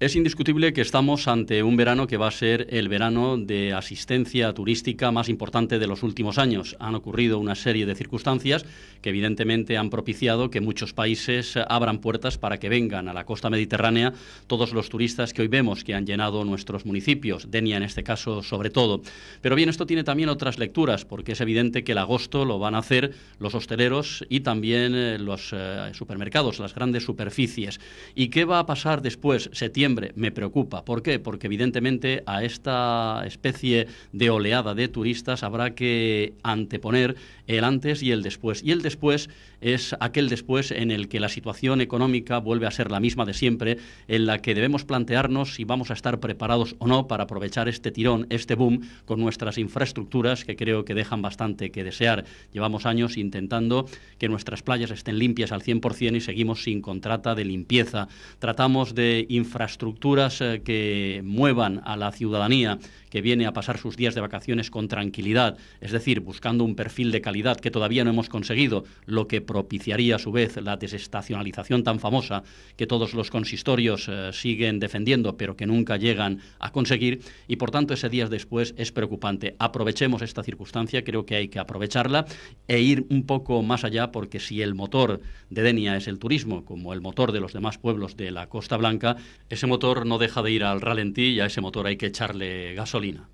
Es indiscutible que estamos ante un verano que va a ser el verano de asistencia turística más importante de los últimos años. Han ocurrido una serie de circunstancias que evidentemente han propiciado que muchos países abran puertas para que vengan a la costa mediterránea todos los turistas que hoy vemos que han llenado nuestros municipios, Denia en este caso sobre todo. Pero bien, esto tiene también otras lecturas porque es evidente que el agosto lo van a hacer los hosteleros y también eh, los eh, supermercados, las grandes superficies. ¿Y qué va a pasar después? me preocupa. ¿Por qué? Porque evidentemente a esta especie de oleada de turistas habrá que anteponer el antes y el después. Y el después es aquel después en el que la situación económica vuelve a ser la misma de siempre, en la que debemos plantearnos si vamos a estar preparados o no para aprovechar este tirón, este boom, con nuestras infraestructuras que creo que dejan bastante que desear. Llevamos años intentando que nuestras playas estén limpias al 100% y seguimos sin contrata de limpieza. Tratamos de infraestructuras estructuras eh, que muevan a la ciudadanía que viene a pasar sus días de vacaciones con tranquilidad, es decir, buscando un perfil de calidad que todavía no hemos conseguido, lo que propiciaría a su vez la desestacionalización tan famosa que todos los consistorios eh, siguen defendiendo pero que nunca llegan a conseguir y por tanto ese días después es preocupante. Aprovechemos esta circunstancia, creo que hay que aprovecharla e ir un poco más allá porque si el motor de Denia es el turismo, como el motor de los demás pueblos de la Costa Blanca, ese motor no deja de ir al ralentí y a ese motor hay que echarle gasolina.